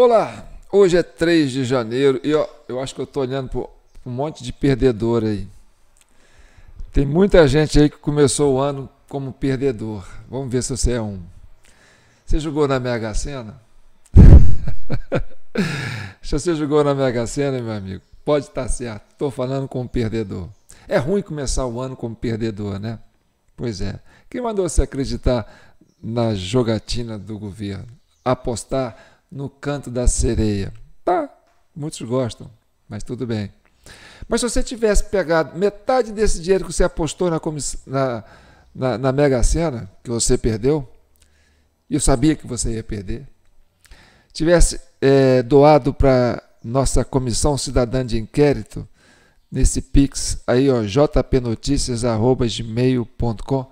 Olá, hoje é 3 de janeiro e ó, eu acho que eu estou olhando para um monte de perdedor aí. Tem muita gente aí que começou o ano como perdedor. Vamos ver se você é um. Você jogou na Mega Sena? se você jogou na Mega Sena, meu amigo, pode estar tá certo. Estou falando como perdedor. É ruim começar o ano como perdedor, né? Pois é. Quem mandou você acreditar na jogatina do governo? Apostar no canto da sereia. Tá, muitos gostam, mas tudo bem. Mas se você tivesse pegado metade desse dinheiro que você apostou na, na, na, na Mega Sena, que você perdeu, e eu sabia que você ia perder, tivesse é, doado para nossa Comissão Cidadã de Inquérito, nesse pix aí, ó, jpnoticias.gmail.com,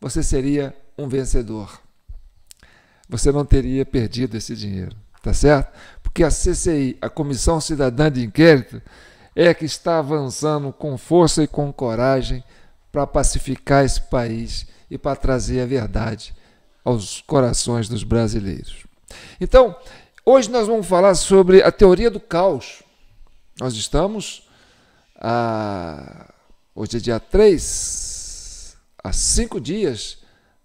você seria um vencedor você não teria perdido esse dinheiro, tá certo? Porque a CCI, a Comissão Cidadã de Inquérito, é que está avançando com força e com coragem para pacificar esse país e para trazer a verdade aos corações dos brasileiros. Então, hoje nós vamos falar sobre a teoria do caos. Nós estamos a ah, hoje é dia 3, há cinco dias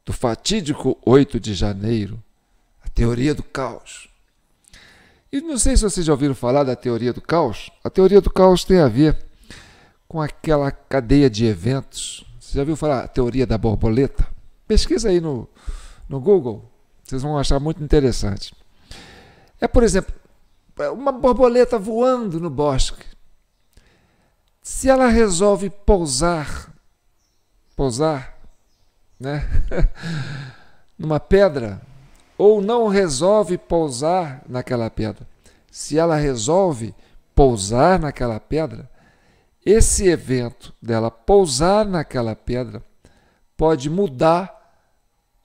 do fatídico 8 de janeiro teoria do caos. E não sei se vocês já ouviram falar da teoria do caos. A teoria do caos tem a ver com aquela cadeia de eventos. Você já ouviu falar a teoria da borboleta? Pesquisa aí no, no Google, vocês vão achar muito interessante. É, por exemplo, é uma borboleta voando no bosque. Se ela resolve pousar, pousar, né, numa pedra, ou não resolve pousar naquela pedra. Se ela resolve pousar naquela pedra, esse evento dela pousar naquela pedra pode mudar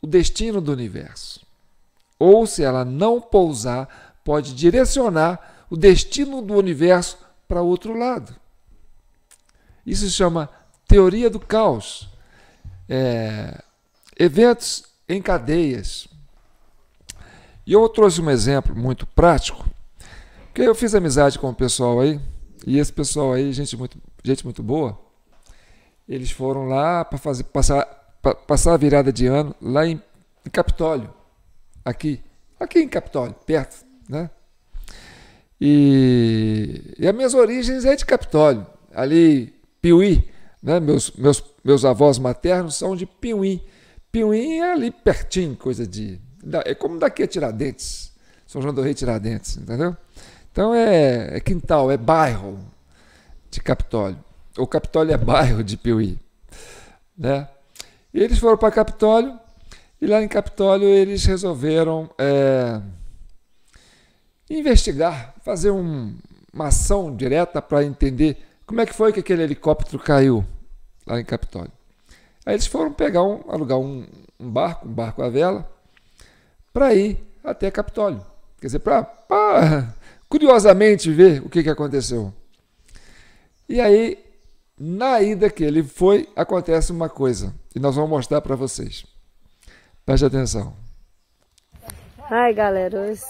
o destino do universo. Ou se ela não pousar, pode direcionar o destino do universo para outro lado. Isso se chama teoria do caos. É, eventos em cadeias e eu trouxe um exemplo muito prático, porque eu fiz amizade com o pessoal aí, e esse pessoal aí, gente muito, gente muito boa, eles foram lá para fazer passar, pra, passar a virada de ano lá em, em Capitólio, aqui, aqui em Capitólio, perto, né? E, e as minhas origens é de Capitólio, ali Piuí, né? Meus, meus, meus avós maternos são de Piuí. Piuí é ali pertinho, coisa de é como daqui a Tiradentes, São João do Rei Tiradentes, entendeu? Então é, é quintal, é bairro de Capitólio. Ou Capitólio é bairro de Piuí. Né? E eles foram para Capitólio e lá em Capitólio eles resolveram é, investigar, fazer um, uma ação direta para entender como é que foi que aquele helicóptero caiu lá em Capitólio. Aí eles foram pegar um, alugar um, um barco, um barco à vela, para ir até Capitólio. Quer dizer, para curiosamente ver o que, que aconteceu. E aí, na ida que ele foi, acontece uma coisa. E nós vamos mostrar para vocês. Preste atenção. Ai, galera, hoje,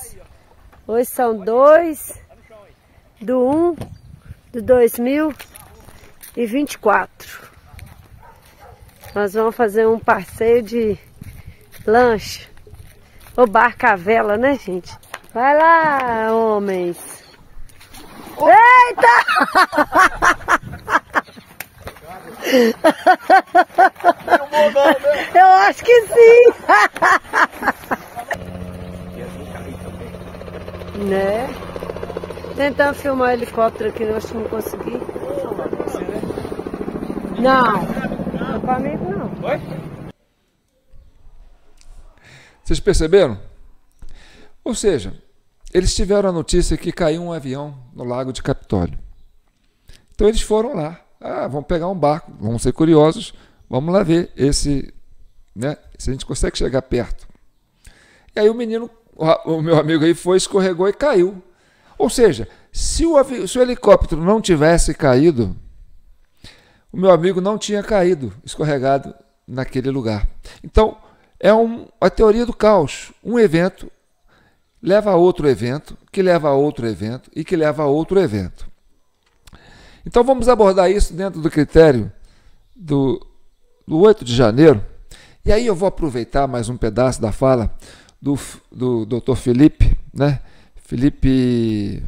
hoje são dois do 1 um, do 2024. Nós vamos fazer um passeio de lanche o barco a vela, né, gente? Vai lá, homens. Oh. Eita! Eu acho que sim. né? Tentar filmar o helicóptero aqui, eu acho que não consegui. Não. Né? Não comigo é não. Oi? Vocês perceberam? Ou seja, eles tiveram a notícia que caiu um avião no Lago de Capitólio. Então eles foram lá. Ah, vamos pegar um barco, vamos ser curiosos, vamos lá ver esse, né, se a gente consegue chegar perto. E aí o menino, o meu amigo aí foi, escorregou e caiu. Ou seja, se o, se o helicóptero não tivesse caído, o meu amigo não tinha caído, escorregado naquele lugar. Então, é um, a teoria do caos. Um evento leva a outro evento, que leva a outro evento e que leva a outro evento. Então vamos abordar isso dentro do critério do, do 8 de janeiro. E aí eu vou aproveitar mais um pedaço da fala do, do Dr. Felipe, né? Felipe.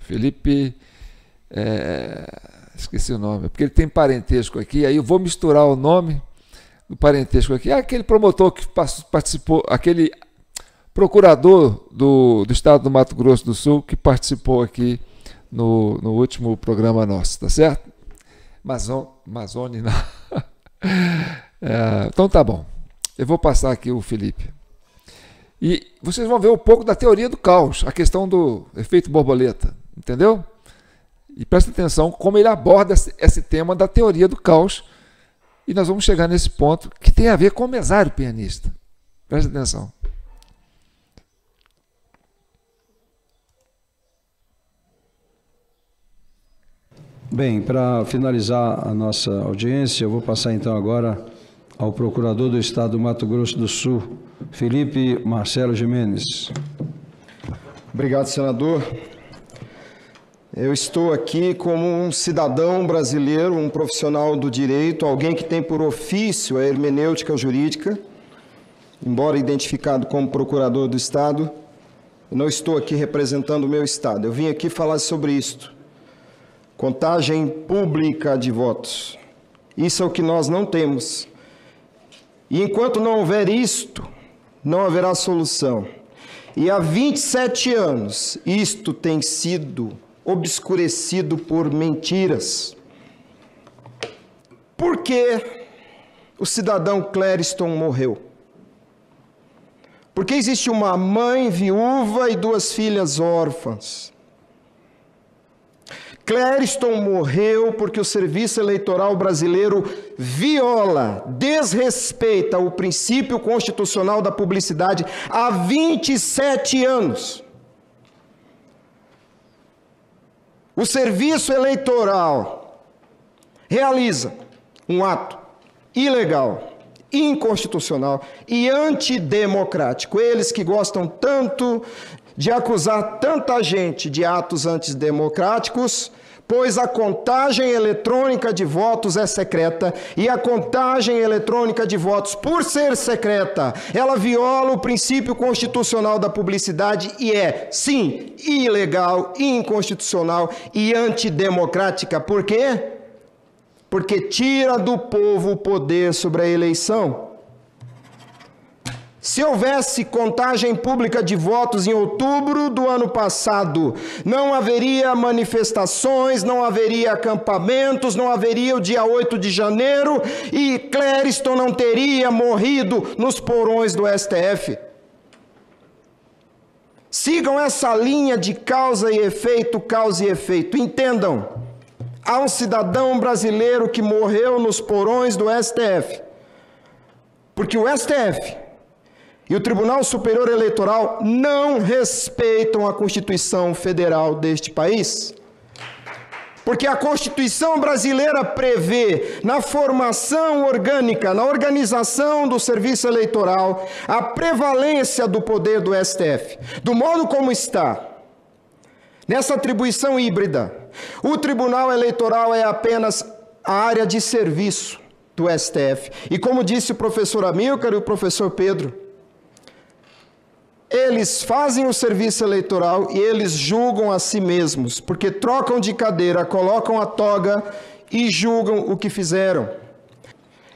Felipe. É, esqueci o nome, porque ele tem parentesco aqui, aí eu vou misturar o nome do parentesco aqui, é aquele promotor que participou, aquele procurador do, do estado do Mato Grosso do Sul que participou aqui no, no último programa nosso, tá certo? Mazon, Mazone, não. É, então tá bom. Eu vou passar aqui o Felipe. E vocês vão ver um pouco da teoria do caos, a questão do efeito borboleta, entendeu? E presta atenção como ele aborda esse tema da teoria do caos, e nós vamos chegar nesse ponto que tem a ver com o mesário pianista. Preste atenção. Bem, para finalizar a nossa audiência, eu vou passar então agora ao Procurador do Estado do Mato Grosso do Sul, Felipe Marcelo Jimenez. Obrigado, senador. Eu estou aqui como um cidadão brasileiro, um profissional do direito, alguém que tem por ofício a hermenêutica jurídica, embora identificado como procurador do Estado, não estou aqui representando o meu Estado. Eu vim aqui falar sobre isto. Contagem pública de votos. Isso é o que nós não temos. E enquanto não houver isto, não haverá solução. E há 27 anos, isto tem sido obscurecido por mentiras. Por que o cidadão Clériston morreu? Porque existe uma mãe viúva e duas filhas órfãs. Clériston morreu porque o serviço eleitoral brasileiro viola, desrespeita o princípio constitucional da publicidade há 27 anos. o serviço eleitoral realiza um ato ilegal, inconstitucional e antidemocrático. Eles que gostam tanto de acusar tanta gente de atos antidemocráticos, pois a contagem eletrônica de votos é secreta e a contagem eletrônica de votos, por ser secreta, ela viola o princípio constitucional da publicidade e é, sim, ilegal, inconstitucional e antidemocrática. Por quê? Porque tira do povo o poder sobre a eleição. Se houvesse contagem pública de votos em outubro do ano passado, não haveria manifestações, não haveria acampamentos, não haveria o dia 8 de janeiro e Clériston não teria morrido nos porões do STF. Sigam essa linha de causa e efeito, causa e efeito. Entendam, há um cidadão brasileiro que morreu nos porões do STF. Porque o STF e o Tribunal Superior Eleitoral não respeitam a Constituição Federal deste país. Porque a Constituição brasileira prevê na formação orgânica, na organização do serviço eleitoral, a prevalência do poder do STF. Do modo como está, nessa atribuição híbrida, o Tribunal Eleitoral é apenas a área de serviço do STF. E como disse o professor Amilcar e o professor Pedro, eles fazem o serviço eleitoral e eles julgam a si mesmos, porque trocam de cadeira, colocam a toga e julgam o que fizeram.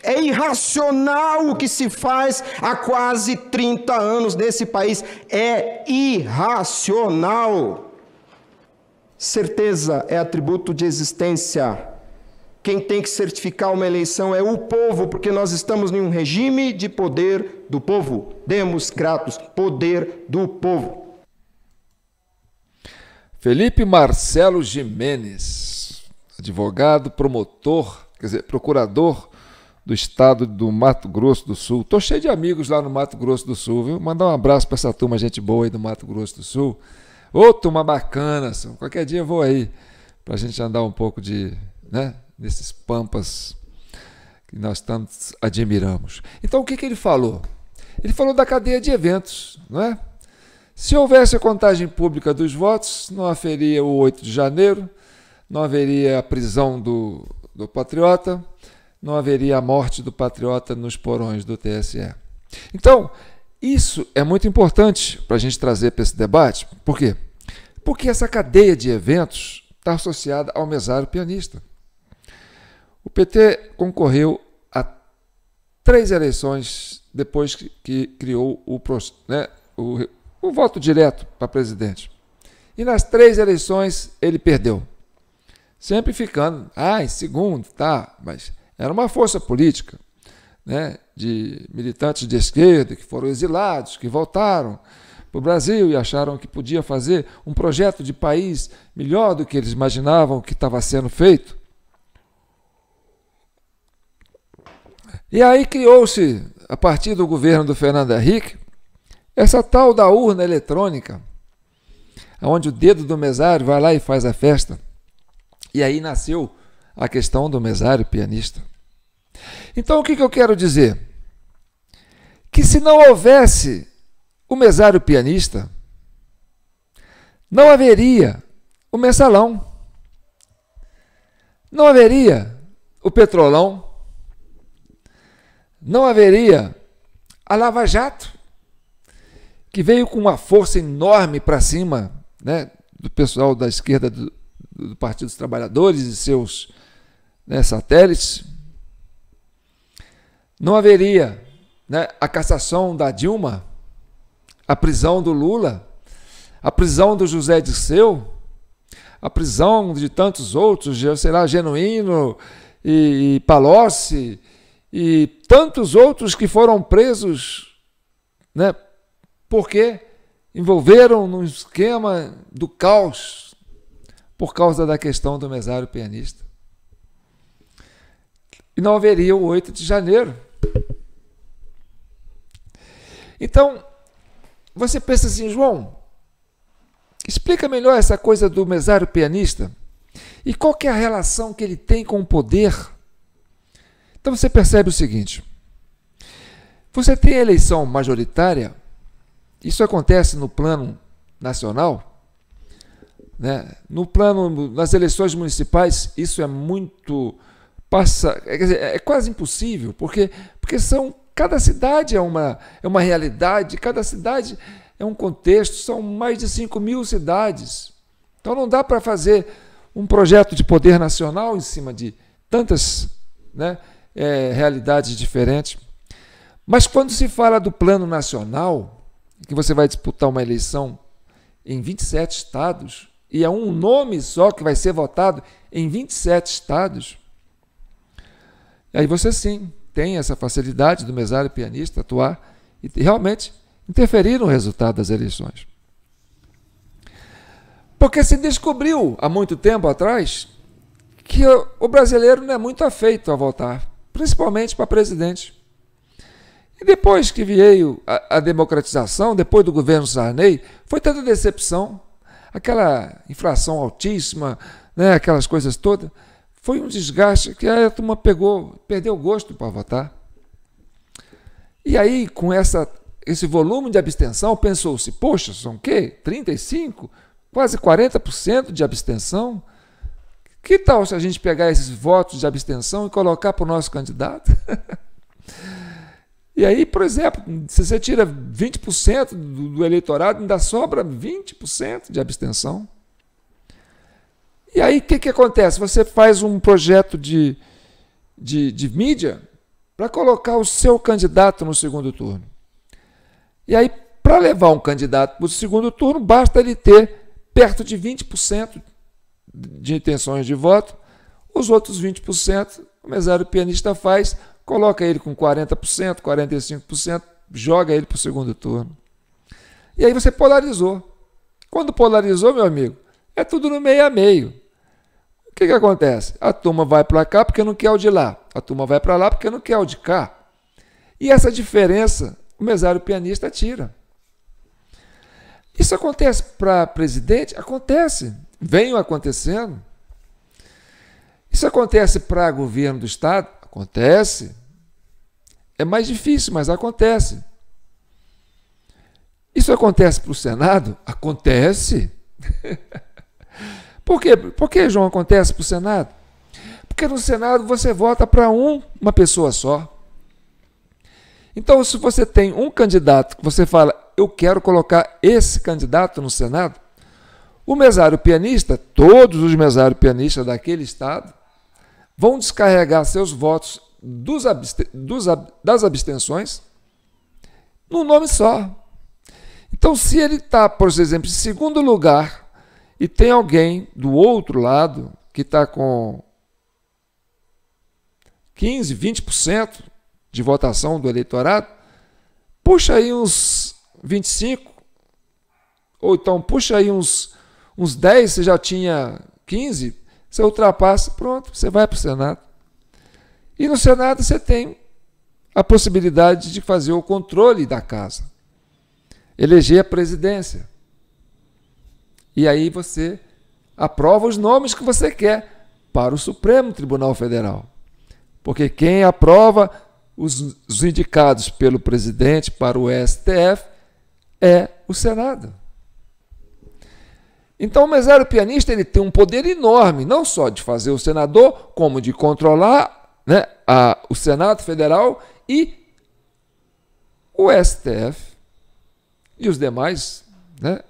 É irracional o que se faz há quase 30 anos nesse país. É irracional. Certeza é atributo de existência. Quem tem que certificar uma eleição é o povo, porque nós estamos em um regime de poder do povo. Demos gratos, poder do povo. Felipe Marcelo Jimenez, advogado, promotor, quer dizer, procurador do estado do Mato Grosso do Sul. Estou cheio de amigos lá no Mato Grosso do Sul, viu? Mandar um abraço para essa turma, gente boa aí do Mato Grosso do Sul. Ô, turma bacana, qualquer dia eu vou aí, para a gente andar um pouco de, né? nesses pampas que nós tanto admiramos. Então, o que, que ele falou? Ele falou da cadeia de eventos, não é? Se houvesse a contagem pública dos votos, não haveria o 8 de janeiro, não haveria a prisão do, do patriota, não haveria a morte do patriota nos porões do TSE. Então, isso é muito importante para a gente trazer para esse debate. Por quê? Porque essa cadeia de eventos está associada ao mesário pianista. O PT concorreu a três eleições depois que, que criou o, né, o, o voto direto para presidente. E nas três eleições ele perdeu. Sempre ficando, ah, em segundo, tá, mas era uma força política, né, de militantes de esquerda que foram exilados, que voltaram para o Brasil e acharam que podia fazer um projeto de país melhor do que eles imaginavam que estava sendo feito. E aí criou-se, a partir do governo do Fernando Henrique, essa tal da urna eletrônica, onde o dedo do mesário vai lá e faz a festa. E aí nasceu a questão do mesário pianista. Então o que, que eu quero dizer? Que se não houvesse o mesário pianista, não haveria o mensalão, não haveria o petrolão, não haveria a Lava Jato, que veio com uma força enorme para cima né, do pessoal da esquerda do, do Partido dos Trabalhadores e seus né, satélites. Não haveria né, a cassação da Dilma, a prisão do Lula, a prisão do José Dirceu, a prisão de tantos outros, sei lá, Genuíno e, e Palocci, e tantos outros que foram presos, né? Porque envolveram no esquema do caos por causa da questão do mesário pianista. E não haveria o 8 de janeiro. Então, você pensa assim, João, explica melhor essa coisa do mesário pianista e qual que é a relação que ele tem com o poder então você percebe o seguinte: você tem eleição majoritária, isso acontece no plano nacional, né? no plano nas eleições municipais, isso é muito passa, é, dizer, é quase impossível, porque porque são cada cidade é uma é uma realidade, cada cidade é um contexto, são mais de 5 mil cidades. Então não dá para fazer um projeto de poder nacional em cima de tantas né, é, realidades diferentes. Mas quando se fala do plano nacional, que você vai disputar uma eleição em 27 estados, e é um nome só que vai ser votado em 27 estados, aí você sim tem essa facilidade do mesário pianista atuar e realmente interferir no resultado das eleições. Porque se descobriu há muito tempo atrás que o brasileiro não é muito afeito a votar principalmente para presidente. E depois que veio a, a, democratização, depois do governo Sarney, foi tanta decepção, aquela inflação altíssima, né, aquelas coisas todas, foi um desgaste que a turma pegou, perdeu o gosto para votar. E aí, com essa, esse volume de abstenção, pensou-se, poxa, são o quê? 35%? Quase 40% de abstenção? Que tal se a gente pegar esses votos de abstenção e colocar para o nosso candidato? e aí, por exemplo, se você tira 20% do, do eleitorado, ainda sobra 20% de abstenção. E aí, o que, que acontece? Você faz um projeto de, de, de mídia para colocar o seu candidato no segundo turno. E aí, para levar um candidato para o segundo turno, basta ele ter perto de 20% de intenções de voto, os outros 20%, é o mesário pianista faz, coloca ele com 40%, 45%, joga ele para o segundo turno. E aí você polarizou. Quando polarizou, meu amigo, é tudo no meio a meio. O que, que acontece? A turma vai para cá porque não quer o de lá. A turma vai para lá porque não quer o de cá. E essa diferença o mesário pianista tira. Isso acontece para presidente? Acontece venham acontecendo. Isso acontece para governo do Estado? Acontece. É mais difícil, mas acontece. Isso acontece para o Senado? Acontece. Por quê? Por que, João, acontece para o Senado? Porque no Senado você vota para um, uma pessoa só. Então, se você tem um candidato que você fala, eu quero colocar esse candidato no Senado, o mesário pianista, todos os mesários pianistas daquele estado, vão descarregar seus votos dos absten dos ab das abstenções num nome só. Então, se ele está, por exemplo, em segundo lugar e tem alguém do outro lado que está com 15, 20% de votação do eleitorado, puxa aí uns 25, ou então puxa aí uns uns 10, você já tinha 15, você ultrapassa, pronto, você vai para o Senado. E no Senado você tem a possibilidade de fazer o controle da casa, eleger a presidência. E aí você aprova os nomes que você quer para o Supremo Tribunal Federal. Porque quem aprova os, indicados pelo presidente para o STF é o Senado. Então, o mesário pianista ele tem um poder enorme, não só de fazer o senador, como de controlar né, a, o Senado Federal e o STF e os demais né,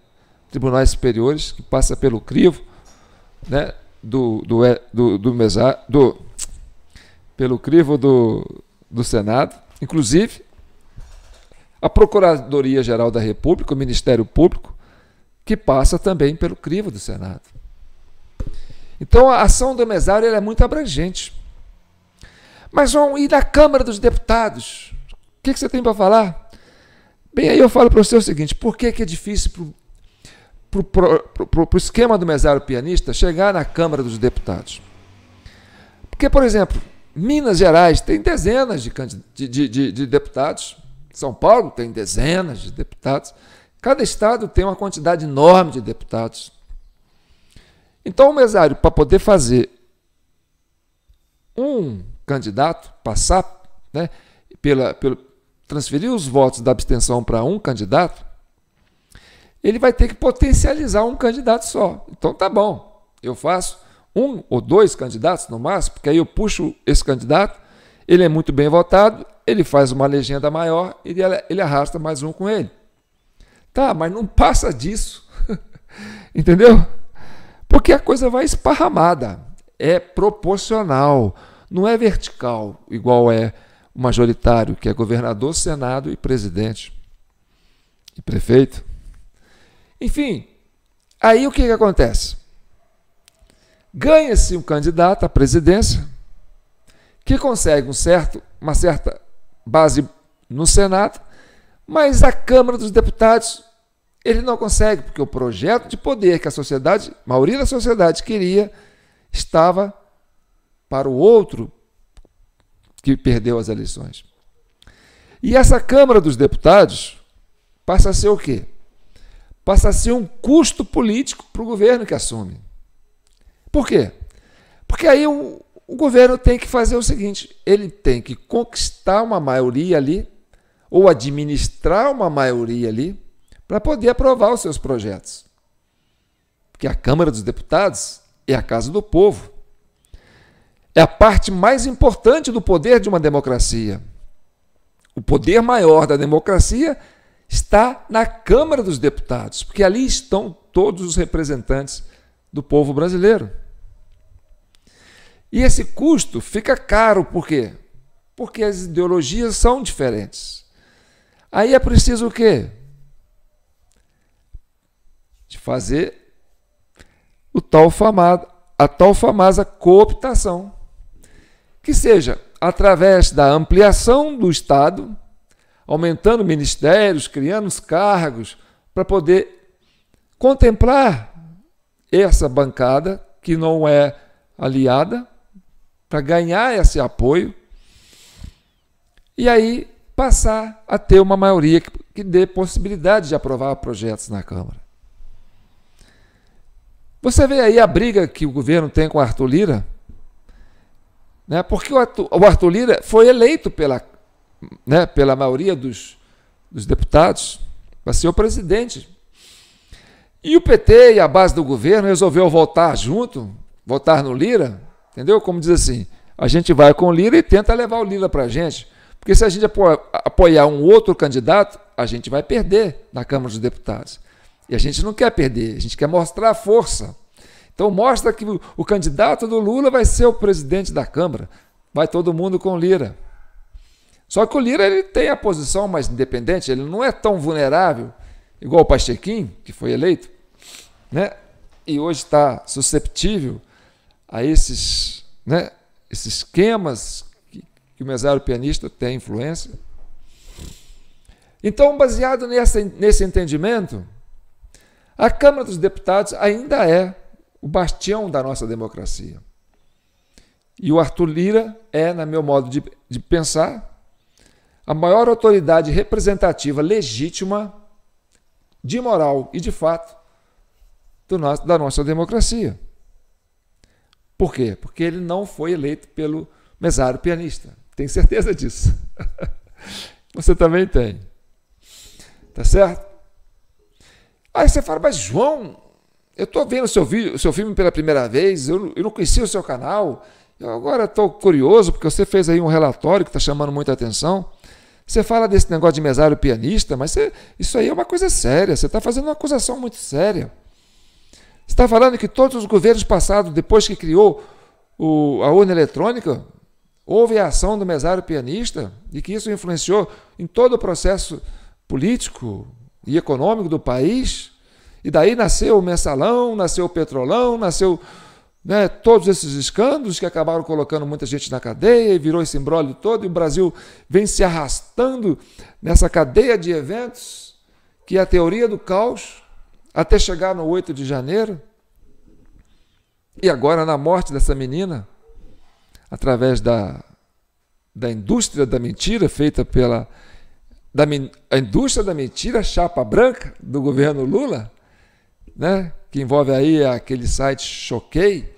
tribunais superiores que passa pelo crivo né, do, do, é, do, do, mesário, do pelo crivo do, do Senado, inclusive a Procuradoria Geral da República, o Ministério Público, que passa também pelo crivo do Senado. Então a ação do mesário é muito abrangente. Mas vão ir na Câmara dos Deputados. O que, que você tem para falar? Bem, aí eu falo para você o seguinte: por que, que é difícil para o esquema do mesário pianista chegar na Câmara dos Deputados? Porque, por exemplo, Minas Gerais tem dezenas de, de, de, de deputados, São Paulo tem dezenas de deputados. Cada estado tem uma quantidade enorme de deputados. Então, o mesário, para poder fazer um candidato passar, né, pela, pelo, transferir os votos da abstenção para um candidato, ele vai ter que potencializar um candidato só. Então, tá bom, eu faço um ou dois candidatos no máximo, porque aí eu puxo esse candidato, ele é muito bem votado, ele faz uma legenda maior e ele, ele arrasta mais um com ele. Tá, mas não passa disso. Entendeu? Porque a coisa vai esparramada. É proporcional. Não é vertical, igual é o majoritário, que é governador, senado e presidente. E prefeito. Enfim, aí o que, que acontece? Ganha-se um candidato à presidência que consegue um certo, uma certa base no Senado mas a Câmara dos Deputados ele não consegue, porque o projeto de poder que a sociedade, a maioria da sociedade queria, estava para o outro que perdeu as eleições. E essa Câmara dos Deputados passa a ser o quê? Passa a ser um custo político para o governo que assume. Por quê? Porque aí o, o governo tem que fazer o seguinte: ele tem que conquistar uma maioria ali ou administrar uma maioria ali para poder aprovar os seus projetos. Porque a Câmara dos Deputados é a casa do povo. É a parte mais importante do poder de uma democracia. O poder maior da democracia está na Câmara dos Deputados, porque ali estão todos os representantes do povo brasileiro. E esse custo fica caro por quê? Porque as ideologias são diferentes. Aí é preciso o quê? De fazer o tal famado, a tal famosa cooptação, que seja através da ampliação do Estado, aumentando ministérios, criando cargos, para poder contemplar essa bancada que não é aliada, para ganhar esse apoio. E aí passar a ter uma maioria que, que dê possibilidade de aprovar projetos na Câmara. Você vê aí a briga que o governo tem com o Arthur Lira, né? porque o Arthur, Lira foi eleito pela, né, pela maioria dos, dos deputados para ser o presidente. E o PT e a base do governo resolveu votar junto, votar no Lira, entendeu? Como diz assim, a gente vai com o Lira e tenta levar o Lira para a gente. Porque se a gente apoiar um outro candidato, a gente vai perder na Câmara dos Deputados. E a gente não quer perder, a gente quer mostrar a força. Então mostra que o candidato do Lula vai ser o presidente da Câmara. Vai todo mundo com Lira. Só que o Lira ele tem a posição mais independente, ele não é tão vulnerável, igual o Pachequim, que foi eleito, né? e hoje está susceptível a esses, né, esses esquemas que o mesário pianista tem influência. Então, baseado nessa, nesse entendimento, a Câmara dos Deputados ainda é o bastião da nossa democracia. E o Arthur Lira é, no meu modo de, de pensar, a maior autoridade representativa legítima, de moral e de fato, nosso, da nossa democracia. Por quê? Porque ele não foi eleito pelo mesário pianista. Tenho certeza disso. Você também tem. Tá certo? Aí você fala, mas João, eu estou vendo o seu, vídeo, seu filme pela primeira vez, eu, eu não conhecia o seu canal, eu agora estou curioso, porque você fez aí um relatório que está chamando muita atenção. Você fala desse negócio de mesário pianista, mas você, isso aí é uma coisa séria, você está fazendo uma acusação muito séria. Você está falando que todos os governos passados, depois que criou o, a urna eletrônica, Houve a ação do mesário pianista e que isso influenciou em todo o processo político e econômico do país. E daí nasceu o mensalão, nasceu o petrolão, nasceu né, todos esses escândalos que acabaram colocando muita gente na cadeia e virou esse embrólio todo. E o Brasil vem se arrastando nessa cadeia de eventos que é a teoria do caos até chegar no 8 de janeiro. E agora, na morte dessa menina, através da, da indústria da mentira feita pela da, a indústria da mentira chapa branca do governo Lula, né? que envolve aí aquele site Choquei,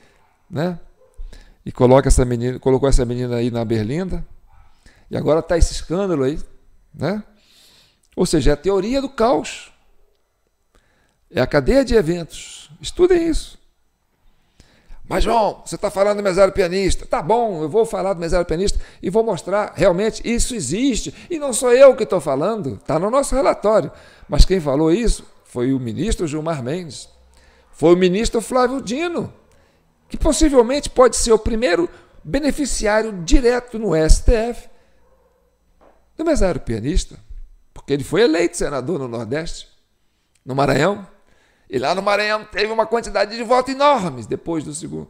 né? e coloca essa menina, colocou essa menina aí na Berlinda, e agora está esse escândalo aí. Né? Ou seja, é a teoria do caos. É a cadeia de eventos. Estudem isso. Mas, João, você está falando do mesário pianista. Tá bom, eu vou falar do mesário pianista e vou mostrar realmente isso existe. E não sou eu que estou falando, está no nosso relatório. Mas quem falou isso foi o ministro Gilmar Mendes, foi o ministro Flávio Dino, que possivelmente pode ser o primeiro beneficiário direto no STF do mesário pianista, porque ele foi eleito senador no Nordeste, no Maranhão. E lá no Maranhão teve uma quantidade de votos enormes depois do segundo,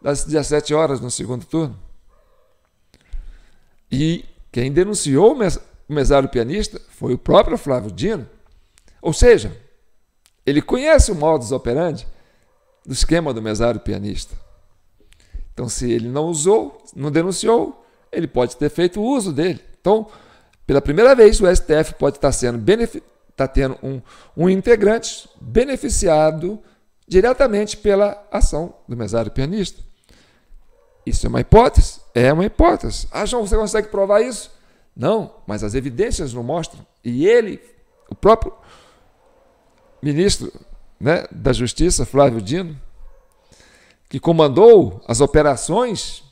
das 17 horas no segundo turno. E quem denunciou o mesário pianista foi o próprio Flávio Dino. Ou seja, ele conhece o modus operandi do esquema do mesário pianista. Então, se ele não usou, não denunciou, ele pode ter feito uso dele. Então, pela primeira vez, o STF pode estar sendo beneficiado está tendo um, um integrante beneficiado diretamente pela ação do mesário pianista. Isso é uma hipótese? É uma hipótese. Ah, João, você consegue provar isso? Não, mas as evidências não mostram. E ele, o próprio ministro né, da Justiça, Flávio Dino, que comandou as operações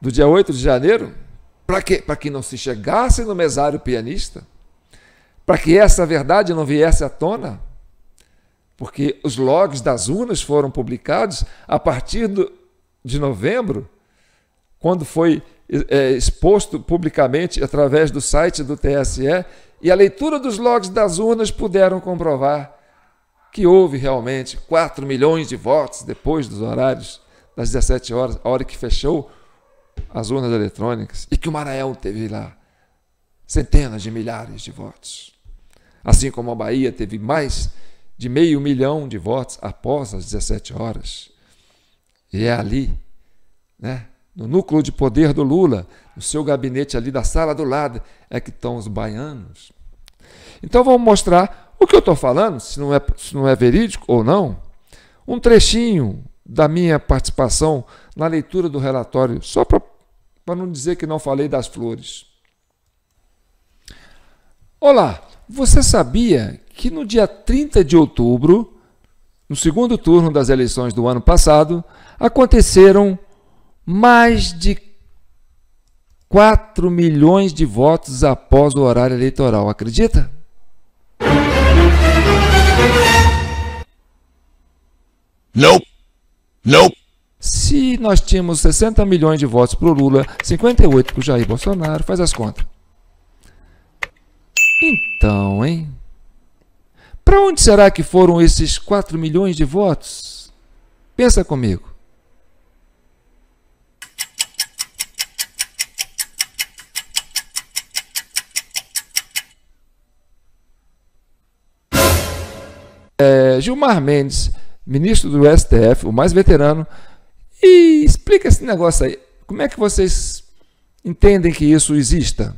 do dia 8 de janeiro, para que, que não se chegasse no mesário pianista, para que essa verdade não viesse à tona, porque os logs das urnas foram publicados a partir do, de novembro, quando foi é, exposto publicamente através do site do TSE, e a leitura dos logs das urnas puderam comprovar que houve realmente 4 milhões de votos depois dos horários das 17 horas, a hora que fechou as urnas eletrônicas, e que o Maranhão teve lá centenas de milhares de votos assim como a Bahia teve mais de meio milhão de votos após as 17 horas. E é ali, né, no núcleo de poder do Lula, no seu gabinete ali da sala do lado, é que estão os baianos. Então vamos mostrar o que eu estou falando, se não, é, se não é verídico ou não. Um trechinho da minha participação na leitura do relatório, só para não dizer que não falei das flores. Olá, você sabia que no dia 30 de outubro, no segundo turno das eleições do ano passado, aconteceram mais de 4 milhões de votos após o horário eleitoral, acredita? Não. Não. Se nós tínhamos 60 milhões de votos para o Lula, 58 para o Jair Bolsonaro, faz as contas. Então, hein? Para onde será que foram esses 4 milhões de votos? Pensa comigo. É, Gilmar Mendes, ministro do STF, o mais veterano, e explica esse negócio aí. Como é que vocês entendem que isso exista?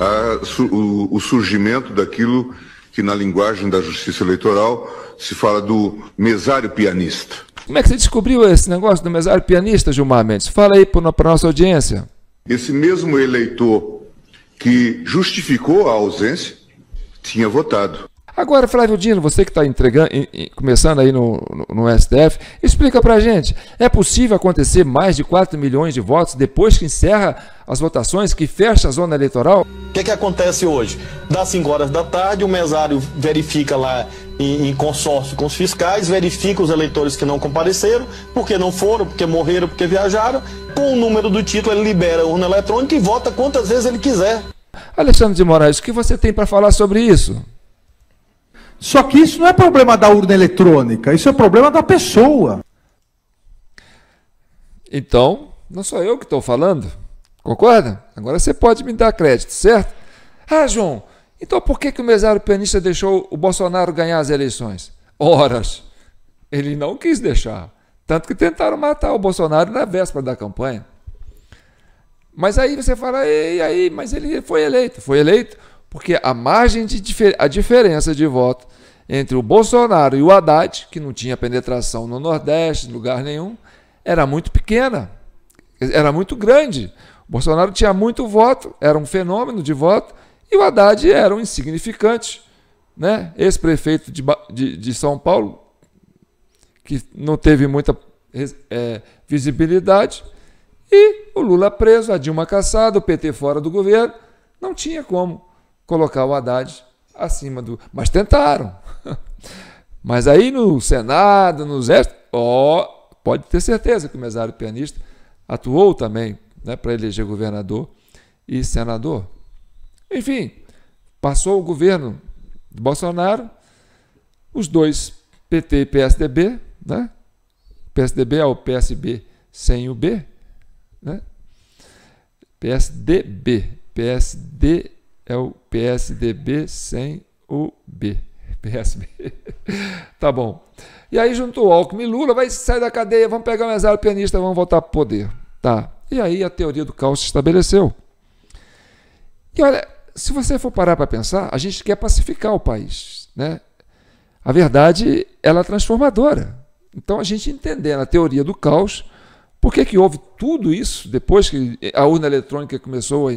a, o, o surgimento daquilo que na linguagem da justiça eleitoral se fala do mesário pianista. Como é que você descobriu esse negócio do mesário pianista, Gilmar Mendes? Fala aí para a nossa audiência. Esse mesmo eleitor que justificou a ausência tinha votado. Agora, Flávio Dino, você que está começando aí no, no, no STF, explica para gente, é possível acontecer mais de 4 milhões de votos depois que encerra as votações, que fecha a zona eleitoral? O que, é que acontece hoje? Das 5 horas da tarde, o mesário verifica lá em, em consórcio com os fiscais, verifica os eleitores que não compareceram, porque não foram, porque morreram, porque viajaram. Com o número do título, ele libera a urna eletrônica e vota quantas vezes ele quiser. Alexandre de Moraes, o que você tem para falar sobre isso? Só que isso não é problema da urna eletrônica, isso é problema da pessoa. Então, não sou eu que estou falando. Concorda? Agora você pode me dar crédito, certo? Ah, João, então por que, que o mesário pianista deixou o Bolsonaro ganhar as eleições? Horas. Ele não quis deixar. Tanto que tentaram matar o Bolsonaro na véspera da campanha. Mas aí você fala, e aí, mas ele foi eleito. Foi eleito porque a margem de difer a diferença de voto entre o Bolsonaro e o Haddad, que não tinha penetração no Nordeste, em lugar nenhum, era muito pequena, era muito grande. O Bolsonaro tinha muito voto, era um fenômeno de voto, e o Haddad era um insignificante. Né? Ex-prefeito de, de, de, São Paulo, que não teve muita é, visibilidade, e o Lula preso, a Dilma caçada, o PT fora do governo, não tinha como colocar o Haddad acima do. Mas tentaram. Mas aí no Senado, no restos, ó, oh, pode ter certeza que o mesário pianista atuou também né, para eleger governador e senador. Enfim, passou o governo de Bolsonaro, os dois, PT e PSDB, né? PSDB é o PSB sem o B, né? PSDB, PSD é o PSDB sem o B. PSB. tá bom. E aí juntou Alckmin e Lula, vai sair da cadeia, vamos pegar o mesário pianista, vamos voltar para o poder. Tá. E aí a teoria do caos se estabeleceu. E olha, se você for parar para pensar, a gente quer pacificar o país, né? A verdade, ela é transformadora. Então a gente entendendo a teoria do caos, por que que houve tudo isso depois que a urna eletrônica começou a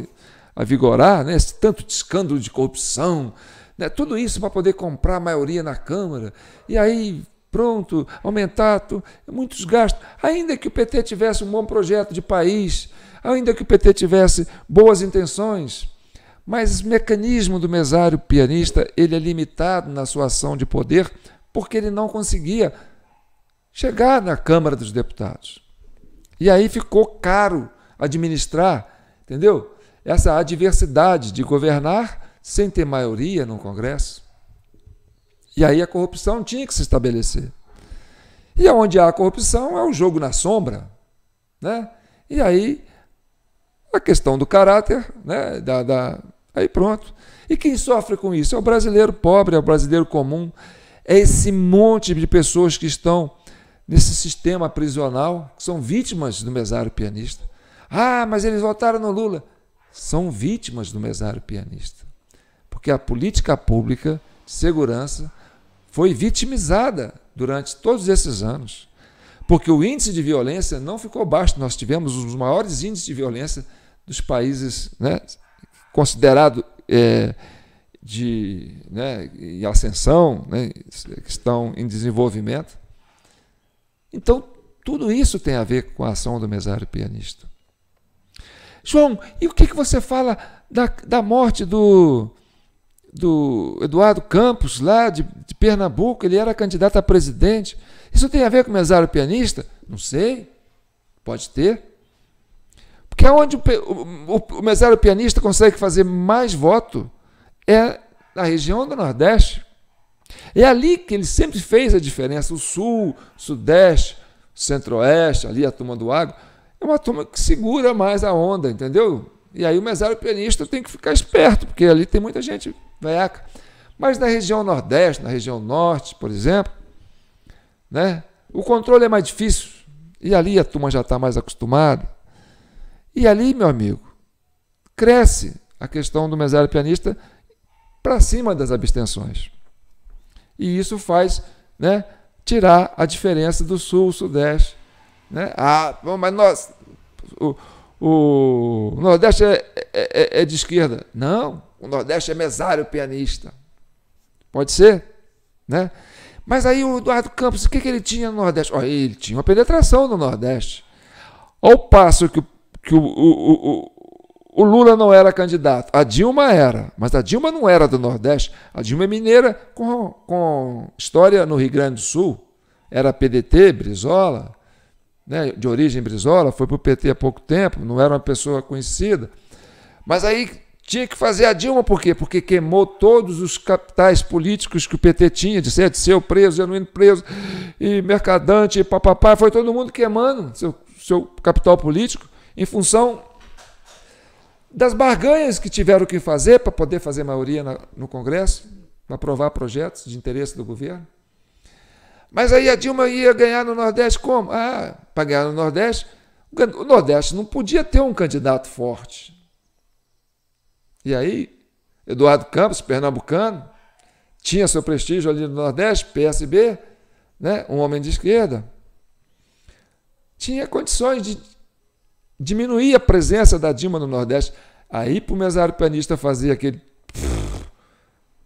a vigorar, né? esse tanto de escândalo de corrupção, né? tudo isso para poder comprar a maioria na Câmara. E aí, pronto, aumentar muitos gastos. Ainda que o PT tivesse um bom projeto de país, ainda que o PT tivesse boas intenções, mas o mecanismo do mesário pianista ele é limitado na sua ação de poder porque ele não conseguia chegar na Câmara dos Deputados. E aí ficou caro administrar, entendeu? essa adversidade de governar sem ter maioria no Congresso. E aí a corrupção tinha que se estabelecer. E onde há corrupção é o jogo na sombra. Né? E aí a questão do caráter, né? da, da... aí pronto. E quem sofre com isso? É o brasileiro pobre, é o brasileiro comum, é esse monte de pessoas que estão nesse sistema prisional, que são vítimas do mesário pianista. Ah, mas eles votaram no Lula são vítimas do mesário pianista. Porque a política pública de segurança foi vitimizada durante todos esses anos. Porque o índice de violência não ficou baixo. Nós tivemos os maiores índices de violência dos países né, considerados é, de né, em ascensão, né, que estão em desenvolvimento. Então, tudo isso tem a ver com a ação do mesário pianista. João, e o que, que você fala da, da morte do, do Eduardo Campos, lá de, de Pernambuco? Ele era candidato a presidente. Isso tem a ver com o mesário pianista? Não sei. Pode ter. Porque é onde o, o, o mesário pianista consegue fazer mais voto é na região do Nordeste. É ali que ele sempre fez a diferença. O Sul, Sudeste, Centro-Oeste, ali a turma do Água é uma turma que segura mais a onda, entendeu? E aí o mesário pianista tem que ficar esperto, porque ali tem muita gente veaca. Mas na região nordeste, na região norte, por exemplo, né, o controle é mais difícil. E ali a turma já está mais acostumada. E ali, meu amigo, cresce a questão do mesário pianista para cima das abstenções. E isso faz né, tirar a diferença do sul, sudeste né? Ah, mas nós, o, o Nordeste é, é, é, é, de esquerda. Não, o Nordeste é mesário pianista. Pode ser, né? Mas aí o Eduardo Campos, o que, que ele tinha no Nordeste? Olha, ele tinha uma penetração no Nordeste. Ao passo que, que o, o, o, o Lula não era candidato, a Dilma era, mas a Dilma não era do Nordeste. A Dilma é mineira com, com história no Rio Grande do Sul. Era PDT, Brizola, né, de origem brizola, foi para o PT há pouco tempo, não era uma pessoa conhecida. Mas aí tinha que fazer a Dilma, por quê? Porque queimou todos os capitais políticos que o PT tinha, de ser de seu preso, genuíno preso, e mercadante, e papapá, foi todo mundo queimando seu, seu capital político em função das barganhas que tiveram que fazer para poder fazer maioria na, no Congresso, para aprovar projetos de interesse do governo. Mas aí a Dilma ia ganhar no Nordeste como? Ah, para ganhar no Nordeste, o Nordeste não podia ter um candidato forte. E aí, Eduardo Campos, pernambucano, tinha seu prestígio ali no Nordeste, PSB, né? um homem de esquerda, tinha condições de diminuir a presença da Dilma no Nordeste. Aí, para o mesário pianista fazer aquele.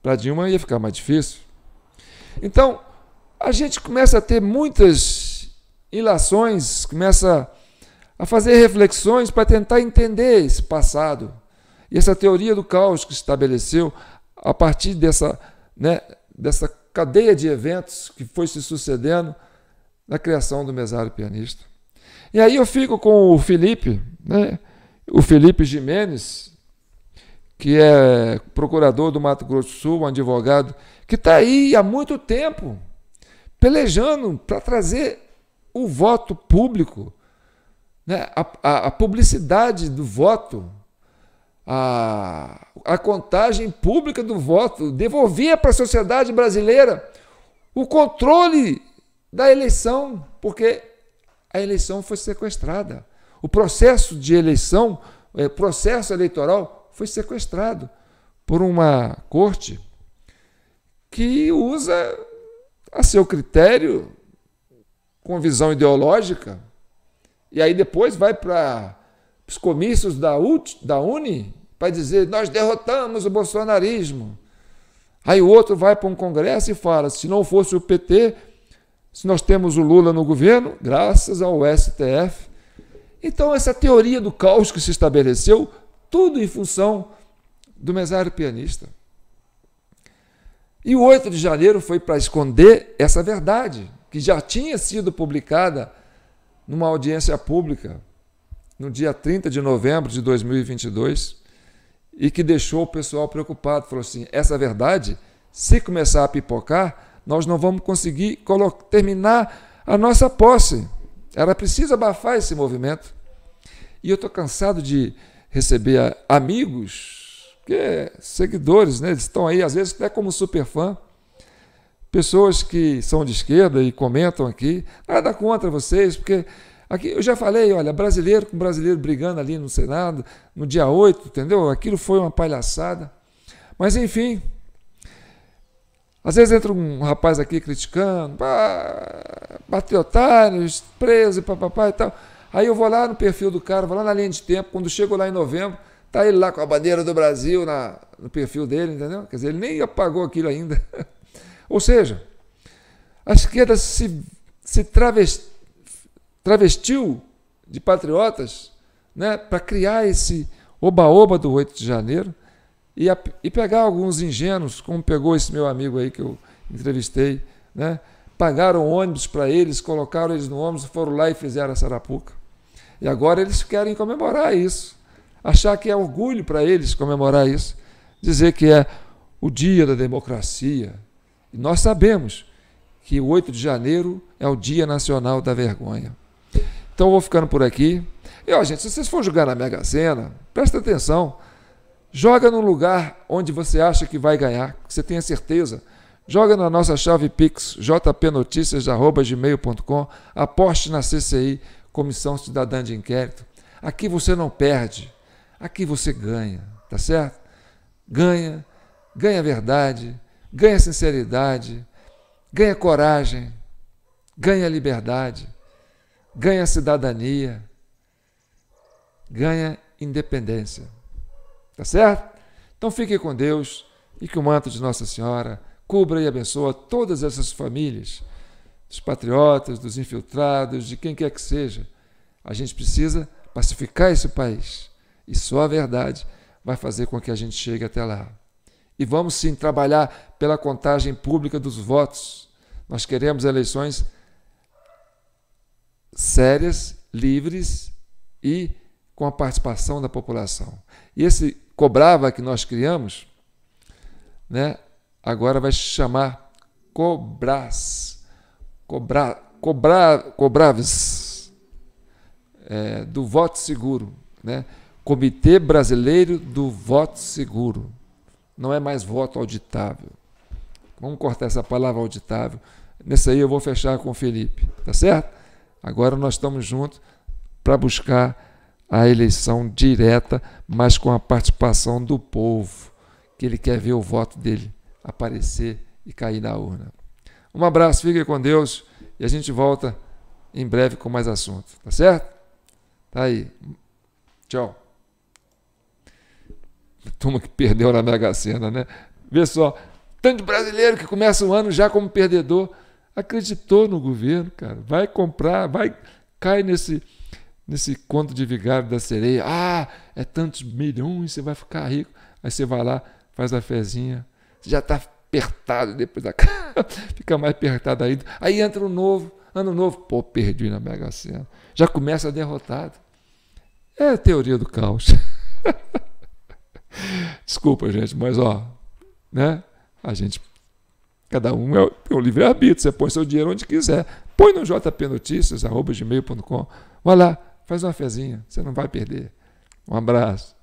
Para Dilma ia ficar mais difícil. Então, a gente começa a ter muitas ilações, começa a fazer reflexões para tentar entender esse passado. E essa teoria do caos que se estabeleceu a partir dessa, né, dessa cadeia de eventos que foi se sucedendo na criação do mesário pianista. E aí eu fico com o Felipe, né, o Felipe Jimenez, que é procurador do Mato Grosso do Sul, um advogado, que está aí há muito tempo pelejando para trazer o voto público, né? a, a, a publicidade do voto, a, a contagem pública do voto, devolvia para a sociedade brasileira o controle da eleição, porque a eleição foi sequestrada. O processo de eleição, é, processo eleitoral, foi sequestrado por uma corte que usa a seu critério, com visão ideológica, e aí depois vai para os comícios da, UT, da Uni para dizer nós derrotamos o bolsonarismo. Aí o outro vai para um congresso e fala: se não fosse o PT, se nós temos o Lula no governo, graças ao STF. Então, essa teoria do caos que se estabeleceu, tudo em função do mesário pianista. E o 8 de janeiro foi para esconder essa verdade, que já tinha sido publicada numa audiência pública no dia 30 de novembro de 2022 e que deixou o pessoal preocupado. Falou assim: essa verdade, se começar a pipocar, nós não vamos conseguir terminar a nossa posse. Era preciso abafar esse movimento. E eu estou cansado de receber ah, amigos porque seguidores, né, eles estão aí, às vezes até como super fã, pessoas que são de esquerda e comentam aqui, nada contra vocês, porque aqui eu já falei, olha, brasileiro com brasileiro brigando ali no Senado, no dia 8, entendeu? Aquilo foi uma palhaçada. Mas enfim, às vezes entra um rapaz aqui criticando, ah, bateu otários, preso, papapá e tal. Aí eu vou lá no perfil do cara, vou lá na linha de tempo, quando chego lá em novembro, Tá ele lá com a bandeira do Brasil na, no perfil dele, entendeu? Quer dizer, ele nem apagou aquilo ainda. Ou seja, a esquerda se, se travesti, travestiu de patriotas né, para criar esse oba-oba do 8 de janeiro e, a, e pegar alguns ingênuos, como pegou esse meu amigo aí que eu entrevistei, né? pagaram ônibus para eles, colocaram eles no ônibus, foram lá e fizeram a sarapuca. E agora eles querem comemorar isso achar que é orgulho para eles comemorar isso, dizer que é o dia da democracia. E nós sabemos que o 8 de janeiro é o Dia Nacional da Vergonha. Então vou ficando por aqui. E ó, gente, se vocês for jogar na Mega Sena, presta atenção. Joga no lugar onde você acha que vai ganhar, que você tenha certeza. Joga na nossa chave Pix, jpnoticias.gmail.com, aposte na CCI, Comissão Cidadã de Inquérito. Aqui você não perde. Aqui você ganha, tá certo? Ganha, ganha verdade, ganha sinceridade, ganha coragem, ganha liberdade, ganha cidadania, ganha independência. Tá certo? Então fique com Deus e que o manto de Nossa Senhora cubra e abençoa todas essas famílias, dos patriotas, dos infiltrados, de quem quer que seja. A gente precisa pacificar esse país. E só a verdade vai fazer com que a gente chegue até lá. E vamos sim trabalhar pela contagem pública dos votos. Nós queremos eleições sérias, livres e com a participação da população. E esse cobrava que nós criamos, né, agora vai se chamar Cobras. Cobra, cobra, cobraves. É, do voto seguro. Né? Comitê Brasileiro do Voto Seguro. Não é mais voto auditável. Vamos cortar essa palavra auditável. Nesse aí eu vou fechar com o Felipe, tá certo? Agora nós estamos juntos para buscar a eleição direta, mas com a participação do povo, que ele quer ver o voto dele aparecer e cair na urna. Um abraço, fique com Deus e a gente volta em breve com mais assunto, tá certo? Tá aí. Tchau. Turma que perdeu na Mega Sena, né? Vê só, tanto brasileiro que começa o ano já como perdedor, acreditou no governo, cara. Vai comprar, vai cai nesse nesse conto de vigário da sereia. Ah, é tantos milhões, você vai ficar rico. Aí você vai lá, faz a fezinha, você já está apertado depois da fica mais apertado ainda. Aí entra o novo, ano novo, pô, perdi na Mega Sena. Já começa derrotado. É a teoria do caos. Desculpa, gente, mas ó, né? A gente. Cada um é o livre-arbítrio, você põe seu dinheiro onde quiser. Põe no jpnotícias.com. Vai lá, faz uma fezinha, você não vai perder. Um abraço.